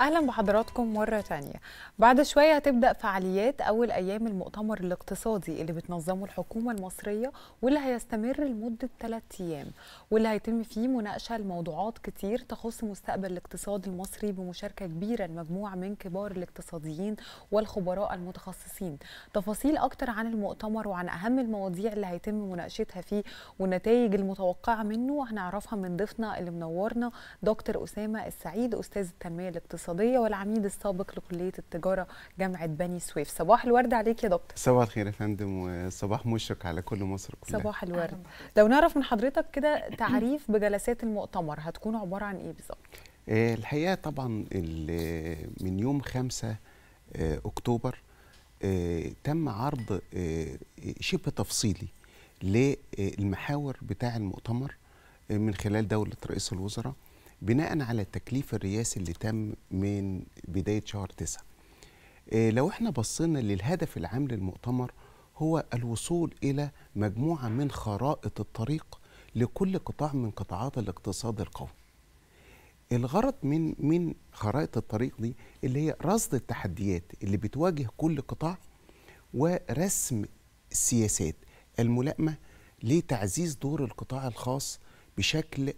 اهلا بحضراتكم مره تانية بعد شويه هتبدا فعاليات اول ايام المؤتمر الاقتصادي اللي بتنظمه الحكومه المصريه واللي هيستمر لمده 3 ايام واللي هيتم فيه مناقشه لموضوعات كتير تخص مستقبل الاقتصاد المصري بمشاركه كبيره لمجموعه من كبار الاقتصاديين والخبراء المتخصصين تفاصيل اكتر عن المؤتمر وعن اهم المواضيع اللي هيتم مناقشتها فيه والنتائج المتوقعه منه هنعرفها من ضيفنا اللي منورنا دكتور اسامه السعيد استاذ التنميه الاقتصاديه الاقتصاديه والعميد السابق لكليه التجاره جامعه بني سويف صباح الورد عليك يا دكتور صباح الخير يا فندم وصباح مشرق على كل مصر كلها صباح الورد لو نعرف من حضرتك كده تعريف بجلسات المؤتمر هتكون عباره عن ايه بالظبط آه، الحقيقه طبعا من يوم 5 آه، اكتوبر آه، تم عرض شبه تفصيلي للمحاور بتاع المؤتمر من خلال دولة رئيس الوزراء بناء على التكليف الرئاسي اللي تم من بداية شهر 9 آه، لو احنا بصينا للهدف العام للمؤتمر هو الوصول إلى مجموعة من خرائط الطريق لكل قطاع من قطاعات الاقتصاد القومي الغرض من من خرائط الطريق دي اللي هي رصد التحديات اللي بتواجه كل قطاع ورسم السياسات الملائمه لتعزيز دور القطاع الخاص بشكل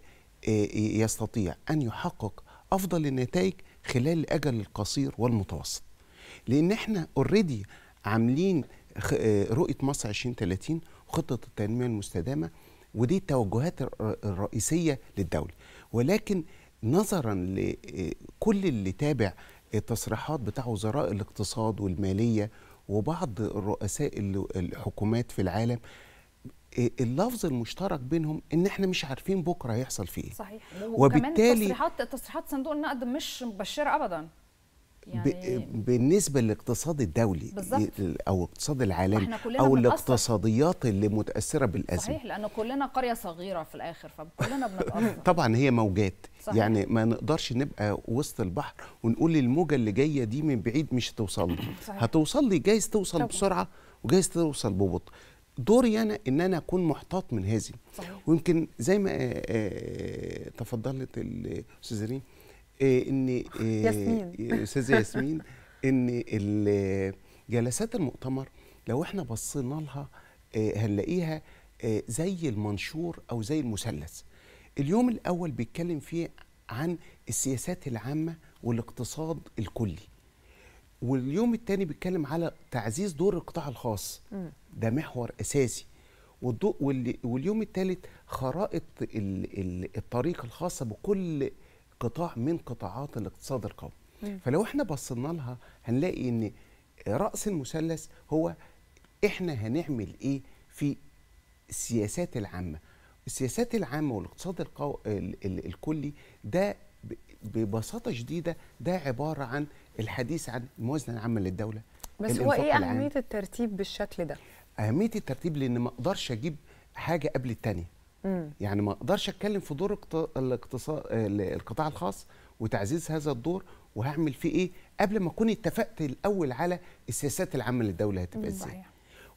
آه، آه، يستطيع أن يحقق أفضل النتائج خلال الأجل القصير والمتوسط لأن احنا اوريدي عاملين آه، رؤية مصر 2030 وخطة التنمية المستدامة ودي التوجهات الرئيسية للدولة ولكن نظرا لكل اللي تابع التصريحات بتاع وزراء الاقتصاد والمالية وبعض الرؤساء الحكومات في العالم إيه، اللفظ المشترك بينهم ان احنا مش عارفين بكره هيحصل فيه ايه صحيح وبالتالي تصريحات تصريحات صندوق النقد مش مبشره ابدا يعني بالنسبه للاقتصاد الدولي بالزبط. إيه، او الاقتصاد العالمي او الاقتصاديات اللي متاثره بالازمه صحيح لان كلنا قريه صغيره في الاخر فكلنا بنتاثر طبعا هي موجات صحيح. يعني ما نقدرش نبقى وسط البحر ونقول الموجه اللي جايه دي من بعيد مش هتوصل لي هتوصل لي جايز توصل طبعا. بسرعه وجايز توصل ببطء دوري انا ان انا اكون محتاط من هذه ويمكن زي ما آه، آه، تفضلت الاستاذه ريم آه، ان ياسمين استاذه ياسمين ان جلسات المؤتمر لو احنا بصينا لها هنلاقيها زي المنشور او زي المثلث اليوم الاول بيتكلم فيه عن السياسات العامه والاقتصاد الكلي واليوم الثاني بيتكلم على تعزيز دور القطاع الخاص ده محور اساسي والضوء واليوم الثالث خرائط الطريق الخاصه بكل قطاع من قطاعات الاقتصاد القومي فلو احنا بصينا لها هنلاقي ان راس المثلث هو احنا هنعمل ايه في السياسات العامه السياسات العامه والاقتصاد القو... ال... ال... الكلي ده ب... ببساطه شديده ده عباره عن الحديث عن الموازنه العامه للدوله بس هو ايه اهميه الترتيب بالشكل ده اهميه الترتيب لان ما اقدرش اجيب حاجه قبل الثانيه يعني ما اقدرش اتكلم في دور الاقتصاد القطاع الخاص وتعزيز هذا الدور وهعمل فيه ايه قبل ما اكون اتفقت الاول على السياسات العامه للدوله هتبقى ازاي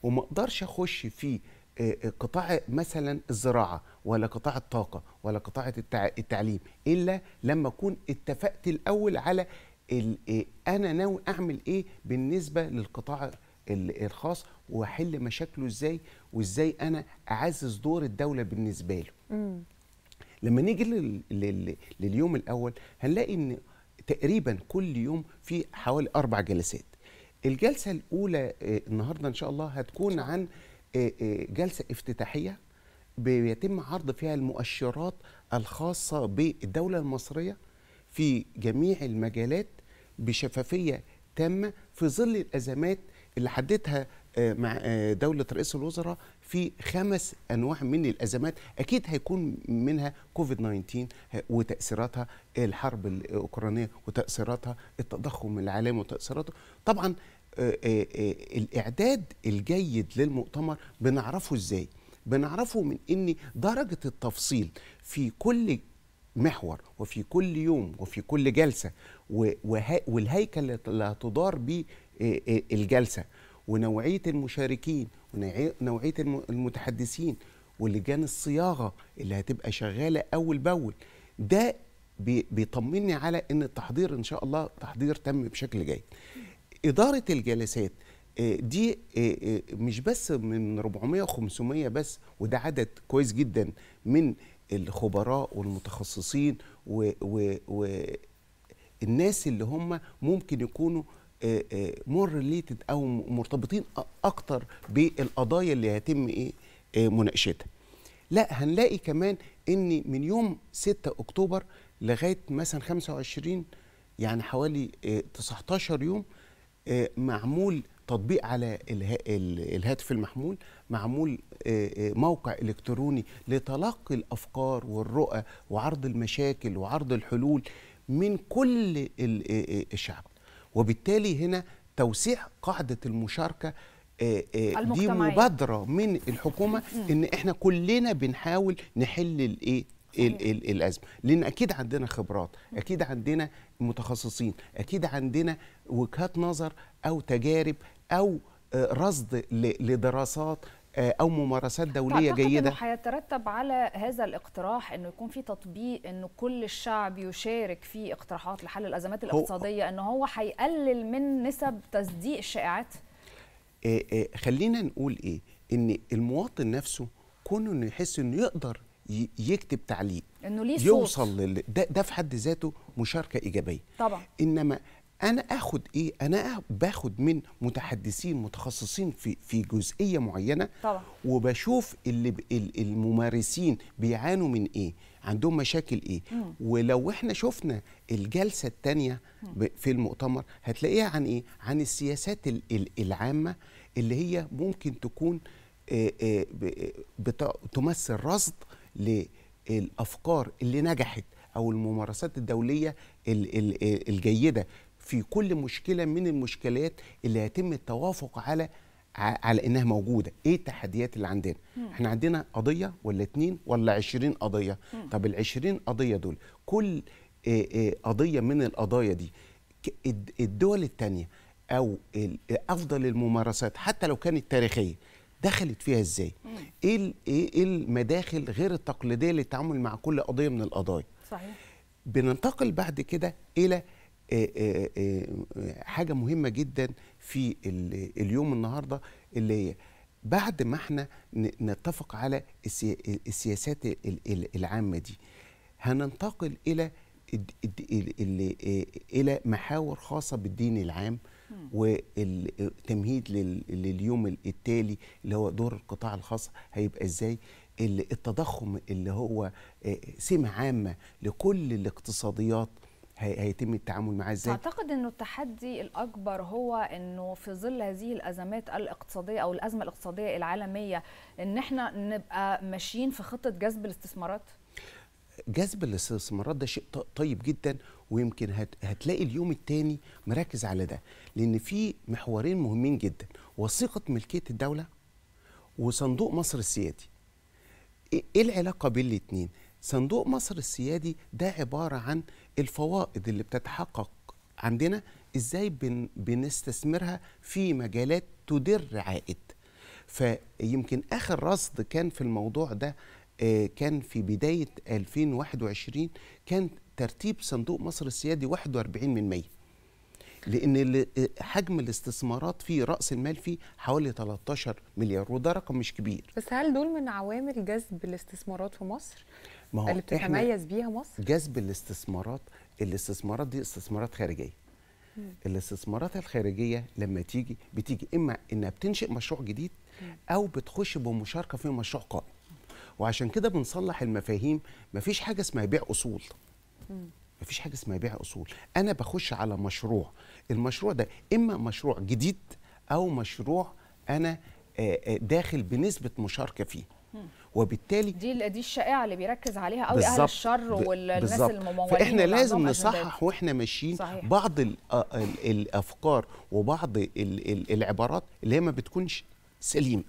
وما اقدرش اخش في آه، آه، قطاع مثلا الزراعه ولا قطاع الطاقه ولا قطاع التعليم الا لما اكون اتفقت الاول على إيه، انا ناوي اعمل ايه بالنسبه للقطاع الخاص واحل مشاكله ازاي وازاي انا اعزز دور الدوله بالنسبه له مم. لما نيجي لليوم الاول هنلاقي ان تقريبا كل يوم في حوالي اربع جلسات الجلسه الاولى آه، النهارده ان شاء الله هتكون عن آه، آه، جلسه افتتاحيه بيتم عرض فيها المؤشرات الخاصه بالدوله المصريه في جميع المجالات بشفافيه تامه في ظل الازمات اللي حددها آه، مع آه، دولة رئيس الوزراء في خمس أنواع من الأزمات أكيد هيكون منها كوفيد 19 آه، وتأثيراتها الحرب الأوكرانية وتأثيراتها التضخم العالمي وتأثيراته طبعا الإعداد الجيد للمؤتمر بنعرفه إزاي بنعرفه من أن درجة التفصيل في كل محور وفي كل يوم وفي كل جلسة والهيكل اللي هتدار بيه إيه، إيه، الجلسه ونوعيه المشاركين ونوعيه المتحدثين ولجان الصياغه اللي هتبقى شغاله اول باول ده بيطمني على ان التحضير ان شاء الله تحضير تم بشكل جيد اداره الجلسات إيه، دي مش بس من 400 500 بس وده عدد كويس جدا من الخبراء والمتخصصين والناس اللي هم ممكن يكونوا مور آه، ريليتد آه، او مرتبطين اكتر بالقضايا اللي هيتم ايه آه، مناقشتها لا هنلاقي كمان ان من يوم 6 اكتوبر لغايه مثلا 25 يعني حوالي 19 يوم معمول تطبيق على الهاتف المحمول معمول موقع الكتروني لتلقي الافكار والرؤى وعرض المشاكل وعرض الحلول من كل الشعب وبالتالي هنا توسيع قاعدة المشاركة آه، آه، دي مبادرة من الحكومة ان احنا كلنا بنحاول نحل الايه الازمه لان اكيد عندنا خبرات اكيد عندنا متخصصين اكيد عندنا وجهات نظر او تجارب او آه، رصد لدراسات آه، او ممارسات دوليه جيده انه هيترتب على هذا الاقتراح انه يكون في تطبيق انه كل الشعب يشارك في اقتراحات لحل الازمات الاقتصاديه ان هو هيقلل من نسب تصديق الشائعات آه، آه، خلينا نقول ايه ان المواطن نفسه كونه انه يحس انه يقدر يكتب تعليق انه ليه صوت يوصل ده, ده في حد ذاته مشاركه ايجابيه طبعا انما انا اخد ايه انا باخد من متحدثين متخصصين في في جزئيه معينه طبعا. وبشوف اللي الممارسين بيعانوا من ايه عندهم مشاكل ايه مم. ولو احنا شفنا الجلسه الثانيه في المؤتمر هتلاقيها عن ايه عن السياسات العامه اللي هي ممكن تكون تمثل رصد للافكار اللي نجحت او الممارسات الدوليه الجيده في كل مشكله من المشكلات اللي هيتم التوافق على على انها موجوده ايه التحديات اللي عندنا مم. احنا عندنا قضيه ولا اتنين ولا عشرين قضيه مم. طب ال قضيه دول كل قضيه من القضايا دي الدول التانية او افضل الممارسات حتى لو كانت تاريخيه دخلت فيها ازاي مم. إيه, ايه ايه المداخل غير التقليديه للتعامل مع كل قضيه من القضايا صحيح بننتقل بعد كده الى آه، آه، آه، حاجه مهمه جدا في اليوم النهارده اللي هي بعد ما احنا نتفق على السياسات العامه دي هننتقل الى الى محاور خاصه بالدين العام والتمهيد لليوم التالي اللي هو دور القطاع الخاص هيبقى ازاي التضخم اللي هو سمه عامه لكل الاقتصاديات هيتم التعامل معاه ازاي؟ اعتقد انه التحدي الاكبر هو انه في ظل هذه الازمات الاقتصاديه او الازمه الاقتصاديه العالميه ان احنا نبقى ماشيين في خطه جذب الاستثمارات؟ جذب الاستثمارات ده شيء طيب جدا ويمكن هت هتلاقي اليوم الثاني مركز على ده لان في محورين مهمين جدا وثيقه ملكيه الدوله وصندوق مصر السيادي ايه العلاقه بين الاثنين؟ صندوق مصر السيادي ده عبارة عن الفوائد اللي بتتحقق عندنا ازاي بن بنستثمرها في مجالات تدر عائد فيمكن اخر رصد كان في الموضوع ده آه، كان في بداية 2021 كان ترتيب صندوق مصر السيادي 41 من مية لأن آه، حجم الاستثمارات في رأس المال فيه حوالي 13 مليار وده رقم مش كبير بس هل دول من عوامل جذب الاستثمارات في مصر؟ ما هو اللي بتتميز بيها مصر جذب الاستثمارات الاستثمارات دي استثمارات خارجيه مم. الاستثمارات الخارجيه لما تيجي بتيجي اما انها بتنشئ مشروع جديد مم. او بتخش بمشاركه في مشروع قائم وعشان كده بنصلح المفاهيم مفيش حاجه اسمها بيع اصول ما مفيش حاجه اسمها بيع اصول انا بخش على مشروع المشروع ده اما مشروع جديد او مشروع انا آه، آه، داخل بنسبه مشاركه فيه وبالتالي دي دي الشائعه اللي بيركز عليها قوي اهل الشر والناس الممولين فاحنا لازم نصحح واحنا ماشيين صحيح. بعض آه، الافكار وبعض العبارات اللي هي ما بتكونش سليمه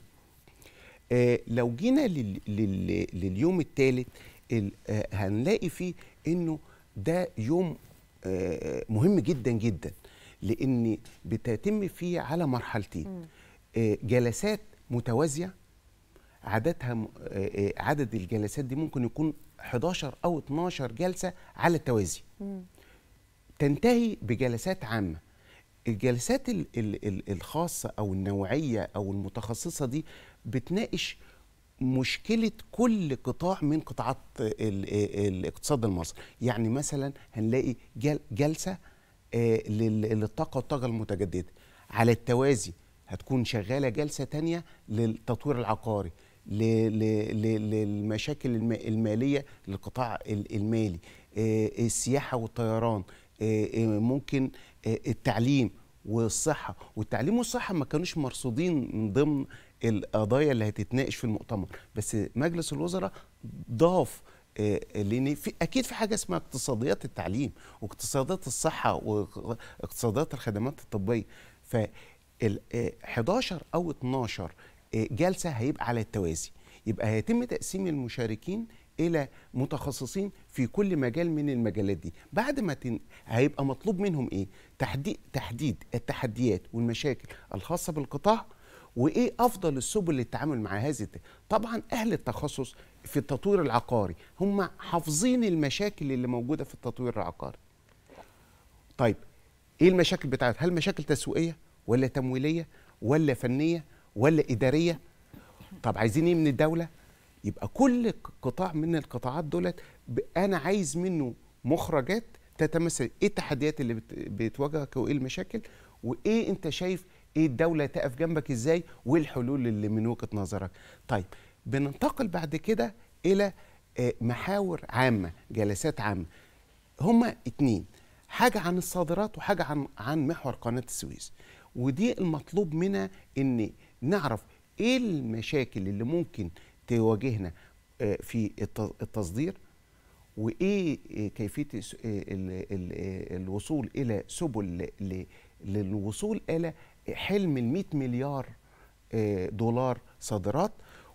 آه لو جينا للـ للـ لليوم الثالث آه هنلاقي فيه انه ده يوم آه مهم جدا جدا لان بتتم فيه على مرحلتين آه، جلسات متوازيه عددها آه، آه، عدد الجلسات دي ممكن يكون 11 او 12 جلسه على التوازي مم. تنتهي بجلسات عامه الجلسات الخاصه او النوعيه او المتخصصه دي بتناقش مشكله كل قطاع من قطاعات آه، الاقتصاد المصري يعني مثلا هنلاقي جل جلسه للطاقه والطاقه المتجدده على التوازي هتكون شغاله جلسه تانية للتطوير العقاري للمشاكل الماليه للقطاع المالي آه، السياحه والطيران آه، آه، ممكن التعليم والصحه والتعليم والصحه ما كانوش مرصودين من ضمن القضايا اللي هتتناقش في المؤتمر بس مجلس الوزراء ضاف لان في اكيد في حاجه اسمها اقتصاديات التعليم واقتصادات الصحه واقتصادات الخدمات الطبيه ف 11 او 12 آه، جلسه هيبقى على التوازي يبقى هيتم تقسيم المشاركين الى متخصصين في كل مجال من المجالات دي بعد ما تن... هيبقى مطلوب منهم ايه تحديد تحديد التحديات والمشاكل الخاصه بالقطاع وايه افضل السبل للتعامل مع هذه طبعا اهل التخصص في التطوير العقاري هم حافظين المشاكل اللي موجوده في التطوير العقاري طيب ايه المشاكل بتاعتها هل مشاكل تسويقيه ولا تمويليه ولا فنيه ولا اداريه طب عايزين ايه من الدوله يبقى كل قطاع من القطاعات دولت انا عايز منه مخرجات تتمثل ايه التحديات اللي بتواجهك وايه المشاكل وايه انت شايف ايه الدوله تقف جنبك ازاي والحلول اللي من وجهه نظرك طيب بننتقل بعد كده الى آه، محاور عامه جلسات عامه هما اتنين حاجه عن الصادرات وحاجه عن عن محور قناه السويس ودي المطلوب منها ان نعرف ايه المشاكل اللي ممكن تواجهنا آه، في التصدير وايه آه، كيفيه آه، الوصول الى سبل للوصول الى حلم ال 100 مليار دولار صادرات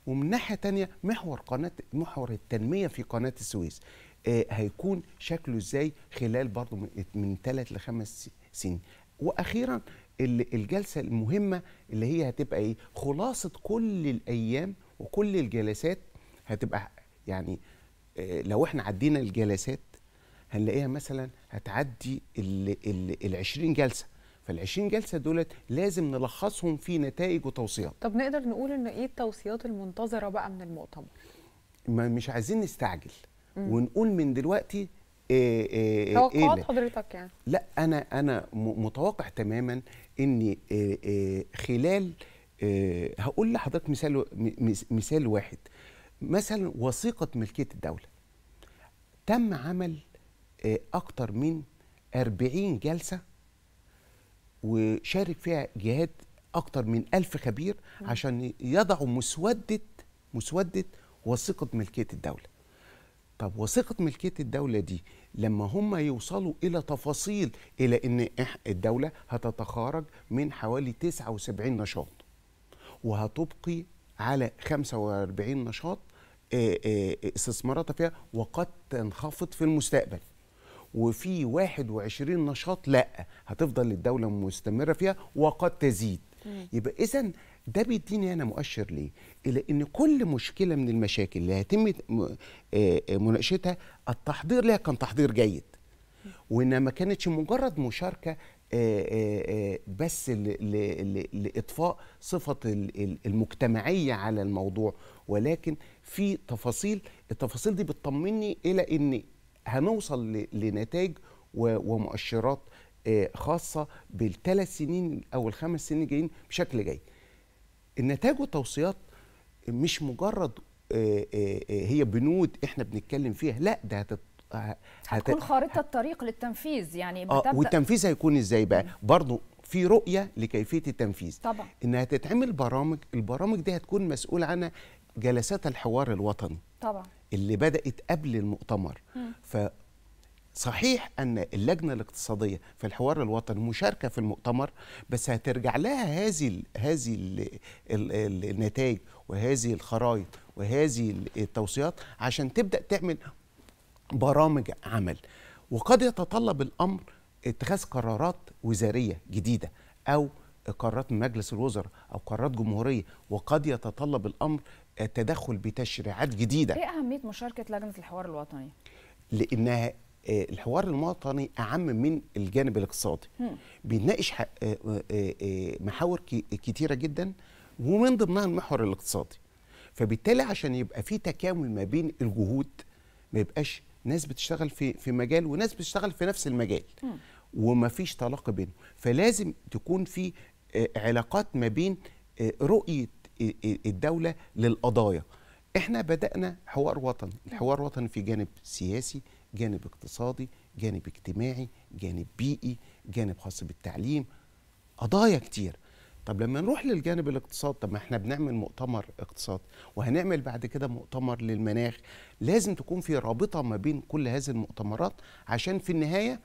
ومن ناحيه تانية محور قناه محور التنميه في قناه السويس هيكون شكله ازاي خلال برضه من ثلاث لخمس سنين واخيرا الجلسه المهمه اللي هي هتبقى ايه خلاصه كل الايام وكل الجلسات هتبقى يعني آه، لو احنا عدينا الجلسات هنلاقيها مثلا هتعدي ال 20 جلسه فال 20 جلسه دولت لازم نلخصهم في نتائج وتوصيات طب نقدر نقول ان ايه التوصيات المنتظره بقى من المؤتمر مش عايزين نستعجل ونقول من دلوقتي إيه إيه توقعات إيه, إيه حضرتك يعني لا انا انا متوقع تماما ان إيه،, إيه خلال إيه هقول لحضرتك مثال مثال واحد مثلا وثيقه ملكيه الدوله تم عمل إيه اكتر من 40 جلسه وشارك فيها جهات اكتر من ألف خبير عشان يضعوا مسوده مسوده وثيقه ملكيه الدوله طب وثيقه ملكيه الدوله دي لما هم يوصلوا الى تفاصيل الى ان الدوله هتتخارج من حوالي 79 نشاط وهتبقي على 45 نشاط استثماراتها فيها وقد تنخفض في المستقبل وفي 21 نشاط لا هتفضل الدوله مستمره فيها وقد تزيد يبقى اذا ده بيديني انا مؤشر ليه الى ان كل مشكله من المشاكل اللي هيتم آه، آه، مناقشتها التحضير لها كان تحضير جيد وانها ما كانتش مجرد مشاركه آه، بس لاطفاء صفه المجتمعيه على الموضوع ولكن في تفاصيل التفاصيل دي بتطمني الى ان هنوصل لنتائج ومؤشرات خاصه بالثلاث سنين او الخمس سنين الجايين بشكل جيد النتائج والتوصيات مش مجرد آه، آه، آه، هي بنود احنا بنتكلم فيها لا ده هتت... هت... هتكون خارطه هت... طريق للتنفيذ يعني بتبدأ... اه والتنفيذ هيكون ازاي بقى برضه في رؤيه لكيفيه التنفيذ طبعا انها تتعمل برامج البرامج دي هتكون مسؤول عنها جلسات الحوار الوطني طبعا اللي بدات قبل المؤتمر م. صحيح أن اللجنة الاقتصادية في الحوار الوطني مشاركة في المؤتمر بس هترجع لها هذه الـ هذه الـ الـ النتائج وهذه الخرائط وهذه التوصيات عشان تبدأ تعمل برامج عمل وقد يتطلب الأمر اتخاذ قرارات وزارية جديدة أو قرارات من مجلس الوزراء أو قرارات جمهورية وقد يتطلب الأمر تدخل بتشريعات جديدة إيه أهمية مشاركة لجنة الحوار الوطني؟ لأنها آه، الحوار المواطني اعم من الجانب الاقتصادي بيناقش آه، آه، محاور كتيره جدا ومن ضمنها المحور الاقتصادي فبالتالي عشان يبقى في تكامل ما بين الجهود ما يبقاش ناس بتشتغل في في مجال وناس بتشتغل في نفس المجال وما فيش تلاقي بينهم فلازم تكون في علاقات ما بين رؤيه الدوله للقضايا احنا بدأنا حوار وطني الحوار الوطني في جانب سياسي جانب اقتصادي جانب اجتماعي جانب بيئي جانب خاص بالتعليم قضايا كتير طب لما نروح للجانب الاقتصاد طب ما احنا بنعمل مؤتمر اقتصاد وهنعمل بعد كده مؤتمر للمناخ لازم تكون في رابطه ما بين كل هذه المؤتمرات عشان في النهايه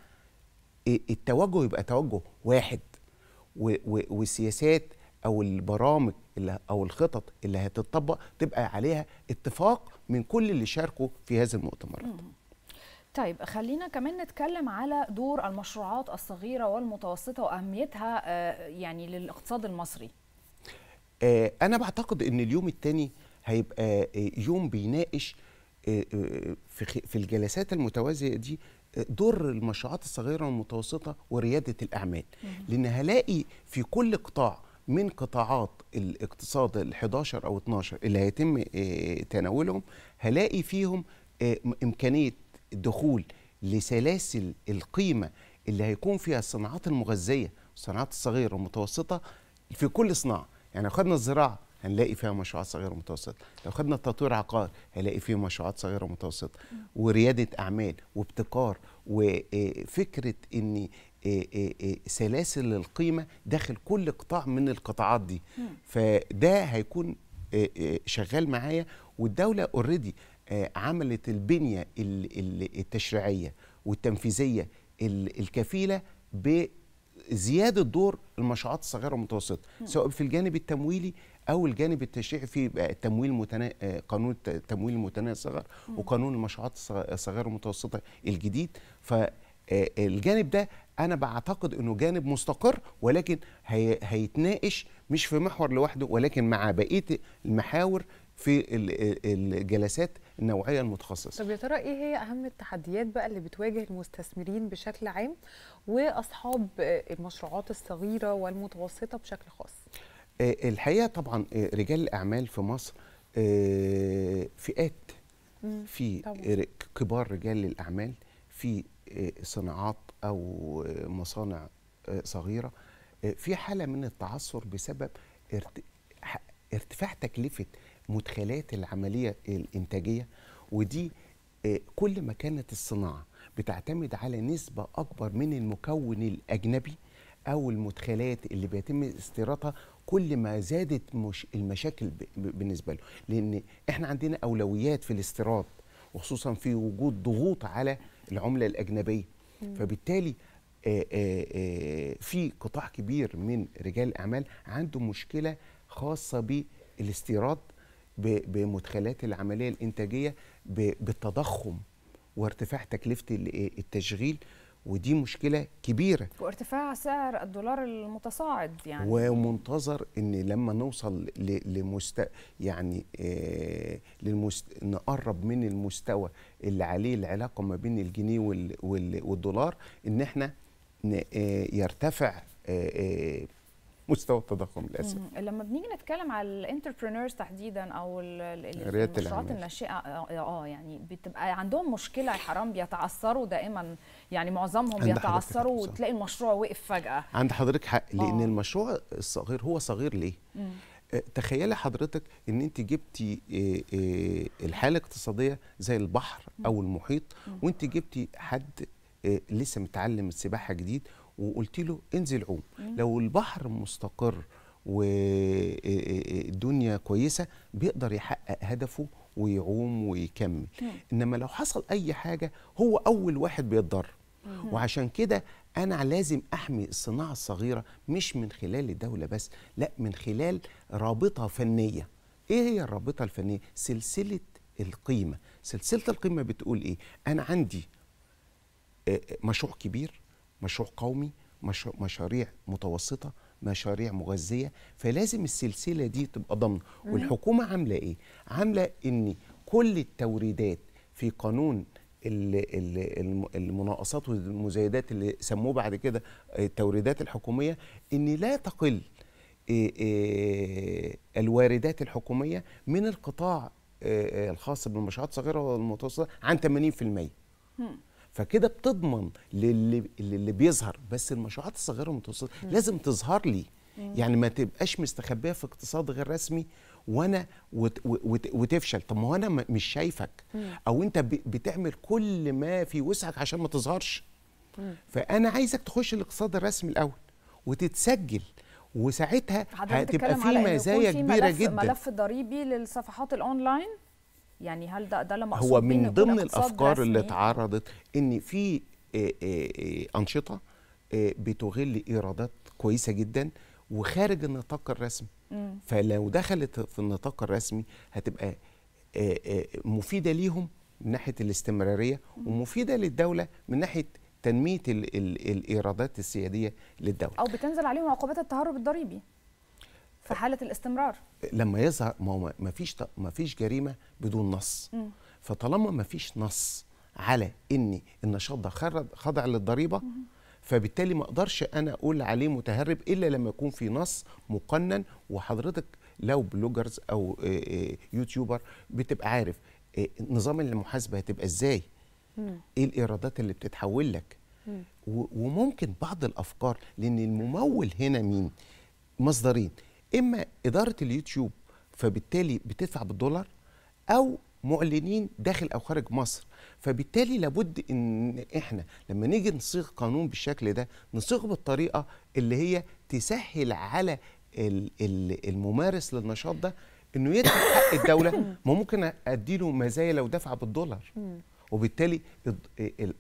التوجه يبقى توجه واحد والسياسات او البرامج اللي او الخطط اللي هتطبق تبقى عليها اتفاق من كل اللي شاركوا في هذا المؤتمر طيب خلينا كمان نتكلم على دور المشروعات الصغيره والمتوسطه واهميتها آه، يعني للاقتصاد المصري آه، انا بعتقد ان اليوم الثاني هيبقى آه، يوم بيناقش في الجلسات المتوازيه دي دور المشروعات الصغيره والمتوسطه ورياده الاعمال لان هلاقي في كل قطاع من قطاعات الاقتصاد ال 11 او 12 اللي هيتم آه، تناولهم هلاقي فيهم آه، امكانيه دخول لسلاسل القيمه اللي هيكون فيها الصناعات المغذيه والصناعات الصغيره والمتوسطه في كل صناعه يعني لو خدنا الزراعه هنلاقي فيها مشروعات صغيره ومتوسطه لو خدنا التطوير العقاري هنلاقي فيه مشروعات صغيره ومتوسطه ورياده اعمال وابتكار وفكره ان إيه، إيه، إيه، سلاسل القيمه داخل كل قطاع من القطاعات دي فده هيكون شغال معايا والدوله اوريدي عملت البنيه التشريعيه والتنفيذيه الكفيله بزياده دور المشروعات الصغيره والمتوسطه سواء في الجانب التمويلي او الجانب التشريعي في التمويل متنا... قانون التمويل المتناهي الصغر وقانون المشروعات الصغيره والمتوسطه الجديد فالجانب ده انا بعتقد انه جانب مستقر ولكن هي هيتناقش مش في محور لوحده ولكن مع بقيه المحاور في الجلسات النوعيه المتخصصه. طب يا ترى ايه هي اهم التحديات بقى اللي بتواجه المستثمرين بشكل عام واصحاب المشروعات الصغيره والمتوسطه بشكل خاص؟ آه، الحقيقه طبعا آه، رجال الاعمال في مصر آه، فئات في كبار رجال الاعمال في صناعات او مصانع آه، صغيره آه، في حاله من التعثر بسبب ارتفاع تكلفه مدخلات العمليه الانتاجيه ودي آه، كل ما كانت الصناعه بتعتمد على نسبه اكبر من المكون الاجنبي او المدخلات اللي بيتم استيرادها كل ما زادت مش المشاكل بالنسبه له لان احنا عندنا اولويات في الاستيراد وخصوصا في وجود ضغوط على العمله الاجنبيه فبالتالي آه، آه، آه، في قطاع كبير من رجال الاعمال عنده مشكله خاصه بالاستيراد بمدخلات العمليه الانتاجيه بالتضخم وارتفاع تكلفه التشغيل ودي مشكله كبيره وارتفاع سعر الدولار المتصاعد يعني ومنتظر ان لما نوصل لمست يعني آه للمست... نقرب من المستوى اللي عليه العلاقه ما بين الجنيه وال... وال... والدولار ان احنا ن... آه يرتفع آه, آه، مستوى التضخم للاسف لما بنيجي نتكلم على الانتربرينورز تحديدا او المشروعات الناشئه آه،, آه،, اه يعني بتبقى عندهم مشكله يا حرام بيتعثروا دائما يعني معظمهم بيتعثروا وتلاقي المشروع وقف فجاه عند حضرتك حق آه. لان أوه. المشروع الصغير هو صغير ليه مم. تخيلي حضرتك ان انت جبتي الحاله الاقتصاديه زي البحر او المحيط وانت جبتي حد لسه متعلم السباحه جديد وقلت له انزل عوم لو البحر مستقر والدنيا آه، آه، آه، كويسه بيقدر يحقق هدفه ويعوم ويكمل انما لو حصل اي حاجه هو اول واحد بيتضرر وعشان كده انا لازم احمي الصناعه الصغيره مش من خلال الدوله بس لا من خلال رابطه فنيه ايه هي الرابطه الفنيه سلسله القيمه سلسله القيمه بتقول ايه انا عندي مشروع كبير مشروع قومي مشروع مشاريع متوسطه مشاريع مغذيه فلازم السلسله دي تبقى ضامنه والحكومه عامله ايه عامله ان كل التوريدات في قانون المناقصات والمزايدات اللي سموه بعد كده التوريدات الحكوميه ان لا تقل آه، آه، الواردات الحكوميه من القطاع آه، الخاص بالمشروعات الصغيره والمتوسطه عن 80% فكده بتضمن للي, للي بيظهر بس المشروعات الصغيره والمتوسطه لازم تظهر لي يعني ما تبقاش مستخبيه في اقتصاد غير رسمي وانا وت وت وتفشل طب ما هو انا مش شايفك او انت بتعمل كل ما في وسعك عشان ما تظهرش فانا عايزك تخش الاقتصاد الرسمي الاول وتتسجل وساعتها هتبقى في مزايا كبيره جدا ملف ضريبي للصفحات الاونلاين يعني هل ده ده لما هو من ضمن الافكار اللي اتعرضت ان في آه، آه، آه، انشطه بتغل ايرادات كويسه جدا وخارج النطاق الرسمي فلو دخلت في النطاق الرسمي هتبقى مفيده ليهم من ناحيه الاستمراريه ومفيده للدوله من ناحيه تنميه الايرادات السياديه للدوله او بتنزل عليهم عقوبات التهرب الضريبي في حاله الاستمرار لما يظهر ما هو ما فيش ما فيش جريمه بدون نص م. فطالما ما فيش نص على ان النشاط ده خضع للضريبه م. فبالتالي ما اقدرش انا اقول عليه متهرب الا لما يكون في نص مقنن وحضرتك لو بلوجرز او يوتيوبر بتبقى عارف نظام المحاسبه هتبقى ازاي ايه الايرادات اللي بتتحول لك وممكن بعض الافكار لان الممول هنا مين مصدرين اما اداره اليوتيوب فبالتالي بتدفع بالدولار او معلنين داخل او خارج مصر فبالتالي لابد ان احنا لما نيجي نصيغ قانون بالشكل ده نصيغه بالطريقه اللي هي تسهل على الممارس للنشاط ده انه يدفع حق الدوله ما ممكن اديله مزايا لو دفع بالدولار وبالتالي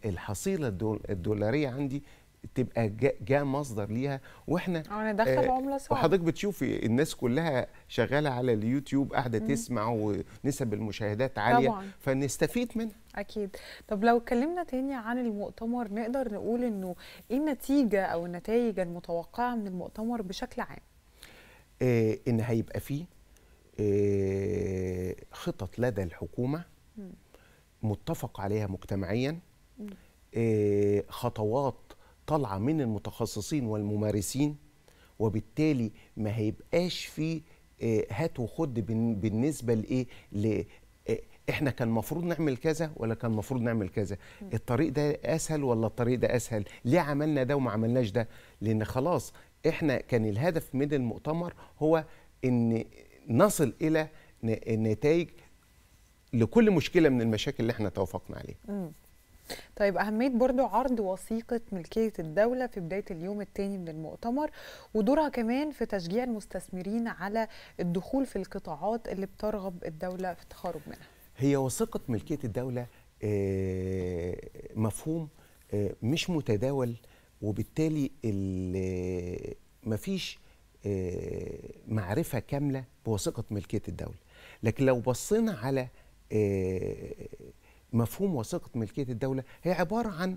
الحصيله الدولاريه عندي تبقى جاء مصدر ليها واحنا انا اه، يعني دخل آه، عمله وحضرتك بتشوفي الناس كلها شغاله على اليوتيوب قاعده تسمع ونسب المشاهدات عاليه طبعا. فنستفيد منها اكيد طب لو اتكلمنا تاني عن المؤتمر نقدر نقول انه ايه النتيجه او النتائج المتوقعه من المؤتمر بشكل عام آه ان هيبقى فيه آه خطط لدى الحكومه متفق عليها مجتمعيا آه خطوات طالعه من المتخصصين والممارسين وبالتالي ما هيبقاش في آه، هات وخد بالنسبه لايه آه، احنا كان المفروض نعمل كذا ولا كان المفروض نعمل كذا الطريق ده اسهل ولا الطريق ده اسهل ليه عملنا ده وما عملناش ده لان خلاص احنا كان الهدف من المؤتمر هو ان نصل الى نتائج لكل مشكله من المشاكل اللي احنا توافقنا عليها طيب أهمية برضو عرض وثيقة ملكية الدولة في بداية اليوم الثاني من المؤتمر ودورها كمان في تشجيع المستثمرين على الدخول في القطاعات اللي بترغب الدولة في التخرج منها هي وثيقة ملكية الدولة آه، مفهوم آه، مش متداول وبالتالي آه، مفيش معرفة كاملة بوثيقة ملكية الدولة لكن لو بصينا على مفهوم وثيقه ملكيه الدوله هي عباره عن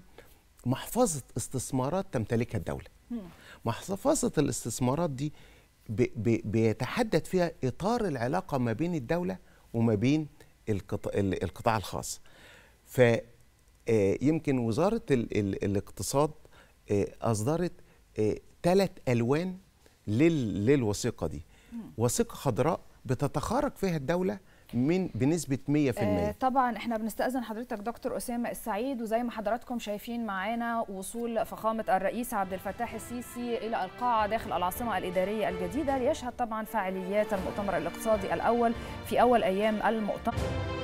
محفظه استثمارات تمتلكها الدوله محفظه الاستثمارات دي بيتحدد فيها اطار العلاقه ما بين الدوله وما بين القطاع الخاص ف آه، يمكن وزاره الاقتصاد آه، اصدرت ثلاث آه، الوان للوثيقه دي وثيقه خضراء بتتخارج فيها الدوله من بنسبه 100% آه طبعا احنا بنستاذن حضرتك دكتور اسامه السعيد وزي ما حضراتكم شايفين معانا وصول فخامه الرئيس عبد الفتاح السيسي الى القاعه داخل العاصمه الاداريه الجديده ليشهد طبعا فعاليات المؤتمر الاقتصادي الاول في اول ايام المؤتمر